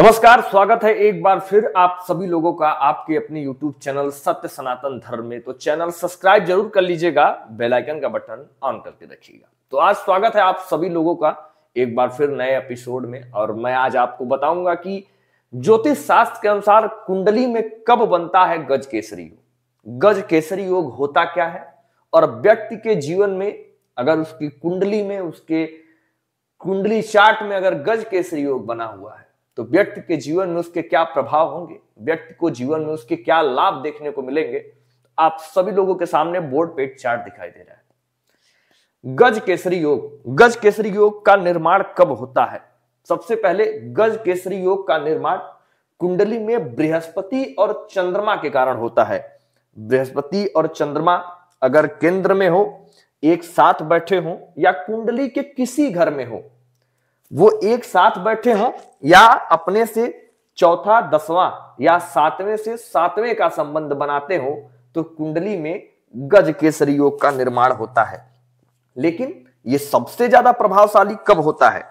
नमस्कार स्वागत है एक बार फिर आप सभी लोगों का आपके अपने YouTube चैनल सत्य सनातन धर्म में तो चैनल सब्सक्राइब जरूर कर लीजिएगा बेल आइकन का बटन ऑन करके रखिएगा तो आज स्वागत है आप सभी लोगों का एक बार फिर नए एपिसोड में और मैं आज आपको बताऊंगा कि ज्योतिष शास्त्र के अनुसार कुंडली में कब बनता है गज केसरी योग गज केसरी योग होता क्या है और व्यक्ति के जीवन में अगर उसकी कुंडली में उसके कुंडली चार्ट में अगर गज केसरी योग बना हुआ है तो व्यक्ति के जीवन में उसके क्या प्रभाव होंगे व्यक्ति को जीवन में उसके क्या लाभ देखने को मिलेंगे आप सभी लोगों के सामने बोर्ड पे एक चार्ट दिखाई दे रहा है गज केसरी योग गज केसरी योग का निर्माण कब होता है सबसे पहले गज केसरी योग का निर्माण कुंडली में बृहस्पति और चंद्रमा के कारण होता है बृहस्पति और चंद्रमा अगर केंद्र में हो एक साथ बैठे हो या कुंडली के किसी घर में हो वो एक साथ बैठे हों या अपने से चौथा दसवां या सातवें से सातवें का संबंध बनाते हो तो कुंडली में गज केसरी योग का निर्माण होता है लेकिन ये सबसे ज्यादा प्रभावशाली कब होता है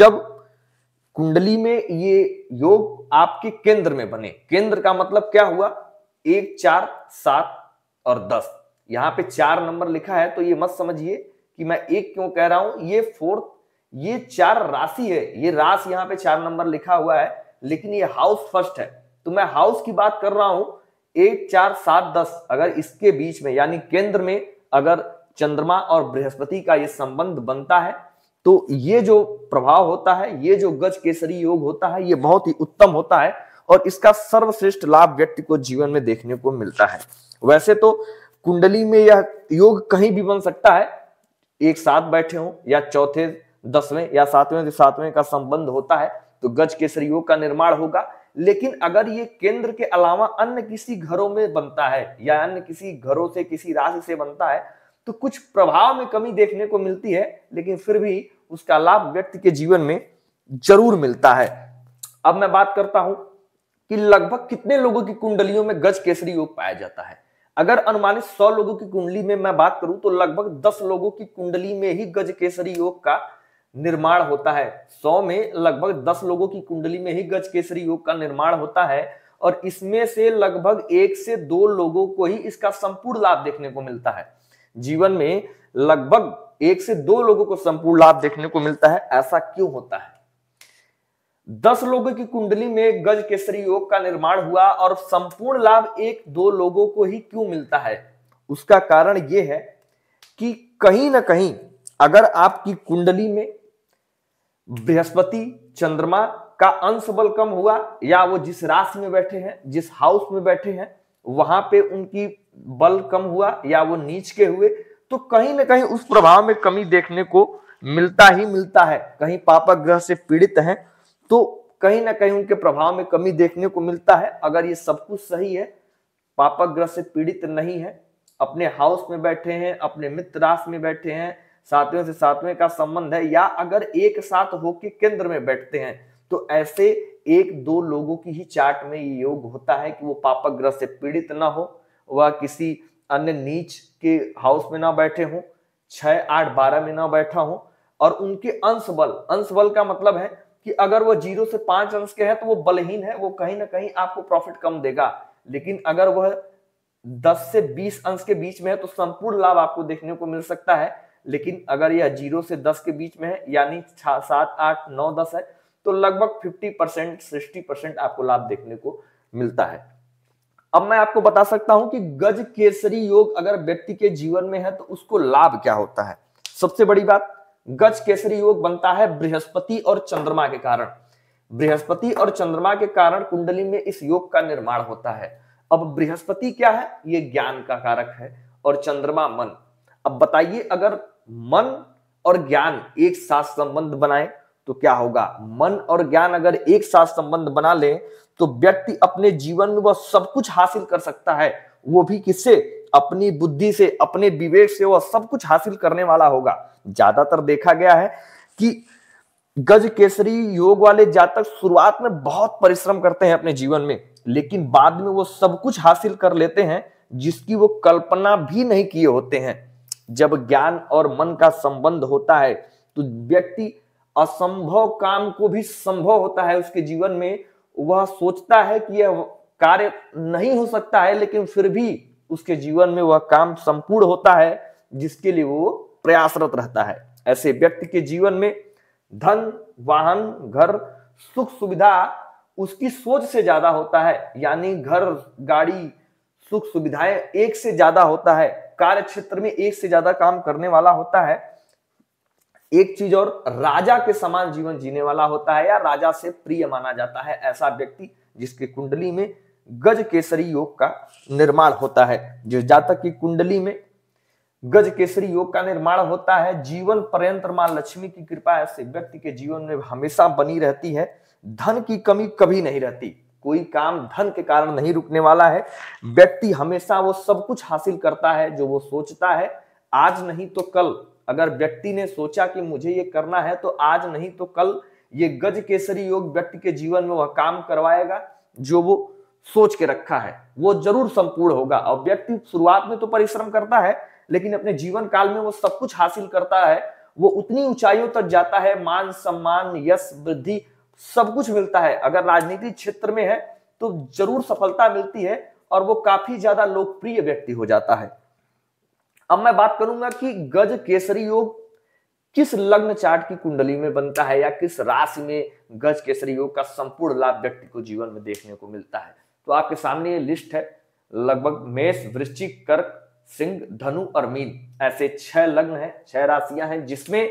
जब कुंडली में ये योग आपके केंद्र में बने केंद्र का मतलब क्या हुआ एक चार सात और दस यहां पे चार नंबर लिखा है तो ये मत समझिए कि मैं एक क्यों कह रहा हूं ये फोर्थ ये चार राशि है ये राश यहाँ पे चार नंबर लिखा हुआ है लेकिन ये हाउस फर्स्ट है तो मैं हाउस की बात कर रहा हूं एक चार सात दस अगर इसके बीच में यानी केंद्र में अगर चंद्रमा और बृहस्पति का ये संबंध बनता है तो ये जो प्रभाव होता है ये जो गज केसरी योग होता है ये बहुत ही उत्तम होता है और इसका सर्वश्रेष्ठ लाभ व्यक्ति को जीवन में देखने को मिलता है वैसे तो कुंडली में यह योग कहीं भी बन सकता है एक साथ बैठे हों या चौथे दसवें या सातवें से सातवें का संबंध होता है तो गज केसरी योग का निर्माण होगा लेकिन अगर ये केंद्र के अलावा अन्य किसी घरों में बनता है या अन्य किसी घरों से किसी राशि से बनता है तो कुछ प्रभाव में कमी देखने को मिलती है लेकिन फिर भी उसका लाभ व्यक्ति के जीवन में जरूर मिलता है अब मैं बात करता हूं कि लगभग कितने लोगों की कुंडलियों में गज केसरी योग पाया जाता है अगर अनुमानित सौ लोगों की कुंडली में मैं बात करूं तो लगभग दस लोगों की कुंडली में ही गज केसरी योग का निर्माण होता है सौ में लगभग दस लोगों की कुंडली में ही गज केसरी योग का निर्माण होता है और इसमें से लगभग एक से दो लोगों को ही इसका संपूर्ण लाभ देखने को मिलता है जीवन में लगभग एक से दो लोगों को संपूर्ण लाभ देखने को मिलता है ऐसा क्यों होता है दस लोगों की कुंडली में गज केसरी योग का निर्माण हुआ और संपूर्ण लाभ एक दो लोगों को ही क्यों मिलता है उसका कारण यह है कि कहीं ना कहीं अगर आपकी कुंडली में बृहस्पति चंद्रमा का अंश बल कम हुआ या वो जिस राशि में बैठे हैं जिस हाउस में बैठे हैं वहां पे उनकी बल कम हुआ या वो नीच के हुए तो कहीं ना कहीं उस प्रभाव में कमी देखने को मिलता ही मिलता है कहीं पापक ग्रह से पीड़ित हैं तो कहीं ना कहीं उनके प्रभाव में कमी देखने को मिलता है अगर ये सब कुछ सही है पापक ग्रह से पीड़ित नहीं है अपने हाउस में बैठे हैं अपने मित्र राश में बैठे हैं सातवें से सातवें का संबंध है या अगर एक साथ होके केंद्र में बैठते हैं तो ऐसे एक दो लोगों की ही चार्ट में ये योग होता है कि वो पापक ग्रह से पीड़ित ना हो वह किसी अन्य नीच के हाउस में ना बैठे हों छह आठ बारह में ना बैठा हो और उनके अंश बल अंश बल का मतलब है कि अगर वो जीरो से पांच अंश के है तो वो बलहीन है वो कहीं ना कहीं आपको प्रॉफिट कम देगा लेकिन अगर वह दस से बीस अंश के बीच में है तो संपूर्ण लाभ आपको देखने को मिल सकता है लेकिन अगर यह जीरो से दस के बीच में है यानी सात आठ नौ दस है तो लगभग फिफ्टी परसेंट सिक्सटी परसेंट आपको लाभ देखने को मिलता है अब मैं आपको बता सकता हूं कि गज केसरी योग अगर व्यक्ति के जीवन में है तो उसको लाभ क्या होता है सबसे बड़ी बात गज केसरी योग बनता है बृहस्पति और चंद्रमा के कारण बृहस्पति और चंद्रमा के कारण कुंडली में इस योग का निर्माण होता है अब बृहस्पति क्या है ये ज्ञान का कारक है और चंद्रमा मन अब बताइए अगर मन और ज्ञान एक साथ संबंध बनाए तो क्या होगा मन और ज्ञान अगर एक साथ संबंध बना ले तो व्यक्ति अपने जीवन में वह सब कुछ हासिल कर सकता है वो भी किससे अपनी बुद्धि से अपने विवेक से वह सब कुछ हासिल करने वाला होगा ज्यादातर देखा गया है कि गज केसरी योग वाले जातक शुरुआत में बहुत परिश्रम करते हैं अपने जीवन में लेकिन बाद में वो सब कुछ हासिल कर लेते हैं जिसकी वो कल्पना भी नहीं किए होते हैं जब ज्ञान और मन का संबंध होता है तो व्यक्ति असंभव काम को भी संभव होता है उसके जीवन में वह सोचता है कि यह कार्य नहीं हो सकता है लेकिन फिर भी उसके जीवन में वह काम संपूर्ण होता है जिसके लिए वो प्रयासरत रहता है ऐसे व्यक्ति के जीवन में धन वाहन घर सुख सुविधा उसकी सोच से ज्यादा होता है यानी घर गाड़ी सुख सुविधाएं एक से ज्यादा होता है कार्य क्षेत्र में एक से ज्यादा काम करने वाला होता है एक चीज और राजा के समान जीवन जीने वाला होता है या राजा से प्रिय माना जाता है ऐसा व्यक्ति जिसकी कुंडली में गज केसरी योग का निर्माण होता है जो जातक की कुंडली में गज केसरी योग का निर्माण होता है जीवन पर्यंत मां लक्ष्मी की कृपा ऐसे व्यक्ति के जीवन में हमेशा बनी रहती है धन की कमी कभी नहीं रहती कोई काम धन के कारण नहीं रुकने वाला है व्यक्ति हमेशा वो सब कुछ हासिल करता है जो वो सोचता है आज नहीं तो कल अगर व्यक्ति ने सोचा कि मुझे ये करना है तो आज नहीं तो कल ये गज केसरी योग व्यक्ति के जीवन में वह काम करवाएगा जो वो सोच के रखा है वो जरूर संपूर्ण होगा और व्यक्ति शुरुआत में तो परिश्रम करता है लेकिन अपने जीवन काल में वो सब कुछ हासिल करता है वो उतनी ऊंचाइयों तक जाता है मान सम्मान यश वृद्धि सब कुछ मिलता है अगर राजनीति क्षेत्र में है तो जरूर सफलता मिलती है और वो काफी ज्यादा लोकप्रिय व्यक्ति हो जाता है अब मैं बात करूंगा कि गज केसरी योग किस लग्न चार्ट की कुंडली में बनता है या किस राशि में गज केसरी योग का संपूर्ण लाभ व्यक्ति को जीवन में देखने को मिलता है तो आपके सामने ये लिस्ट है लगभग मेष वृश्चिक कर्क सिंह धनु और मीन ऐसे छह लग्न हैं छह राशियां हैं जिसमें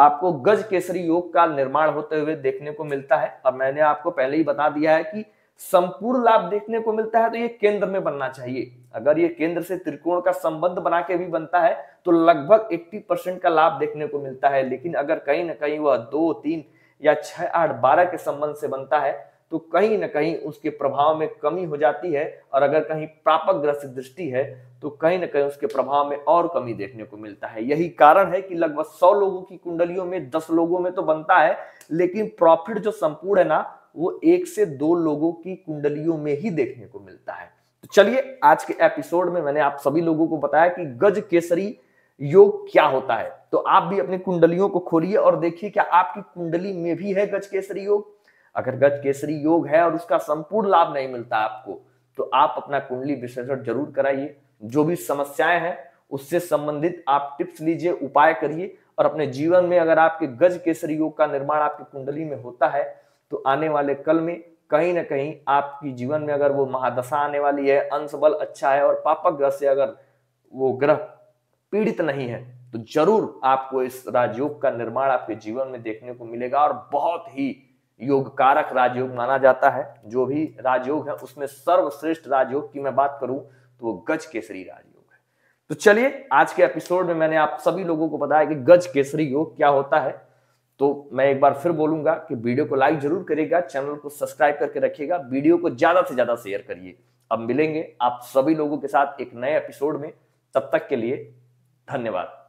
आपको गज केसरी योग का निर्माण होते हुए देखने को मिलता है और मैंने आपको पहले ही बता दिया है कि संपूर्ण लाभ देखने को मिलता है तो ये केंद्र में बनना चाहिए अगर ये केंद्र से त्रिकोण का संबंध बना के भी बनता है तो लगभग 80 परसेंट का लाभ देखने को मिलता है लेकिन अगर कहीं ना कहीं वह दो तीन या छह आठ बारह के संबंध से बनता है तो कहीं ना कहीं उसके प्रभाव में कमी हो जाती है और अगर कहीं प्रापक ग्रह दृष्टि है तो कहीं ना कहीं उसके प्रभाव में और कमी देखने को मिलता है यही कारण है कि लगभग सौ लोगों की कुंडलियों में दस लोगों में तो बनता है लेकिन प्रॉफिट जो संपूर्ण है ना वो एक से दो लोगों की कुंडलियों में ही देखने को मिलता है तो चलिए आज के एपिसोड में मैंने आप सभी लोगों को बताया कि गज केसरी योग क्या होता है तो आप भी अपनी कुंडलियों को खोलिए और देखिए क्या आपकी कुंडली में भी है गज केसरी योग अगर गज केसरी योग है और उसका संपूर्ण लाभ नहीं मिलता आपको तो आप अपना कुंडली विश्लेषण जरूर कराइए जो भी समस्याएं हैं उससे संबंधित आप टिप्स लीजिए उपाय करिए और अपने जीवन में अगर आपके गज केसरी योग का निर्माण आपकी कुंडली में होता है तो आने वाले कल में कहीं ना कहीं आपकी जीवन में अगर वो महादशा आने वाली है अंश बल अच्छा है और पापक ग्रह से अगर वो ग्रह पीड़ित नहीं है तो जरूर आपको इस राजयोग का निर्माण आपके जीवन में देखने को मिलेगा और बहुत ही योग कारक राजयोग माना जाता है जो भी राजयोग है उसमें सर्वश्रेष्ठ राजयोग की मैं बात करूं तो वो गज केसरी राजयोग है तो चलिए आज के एपिसोड में मैंने आप सभी लोगों को बताया कि गज केसरी योग क्या होता है तो मैं एक बार फिर बोलूंगा कि वीडियो को लाइक जरूर करेगा चैनल को सब्सक्राइब करके रखिएगा वीडियो को ज्यादा से ज्यादा शेयर करिए अब मिलेंगे आप सभी लोगों के साथ एक नए एपिसोड में तब तक के लिए धन्यवाद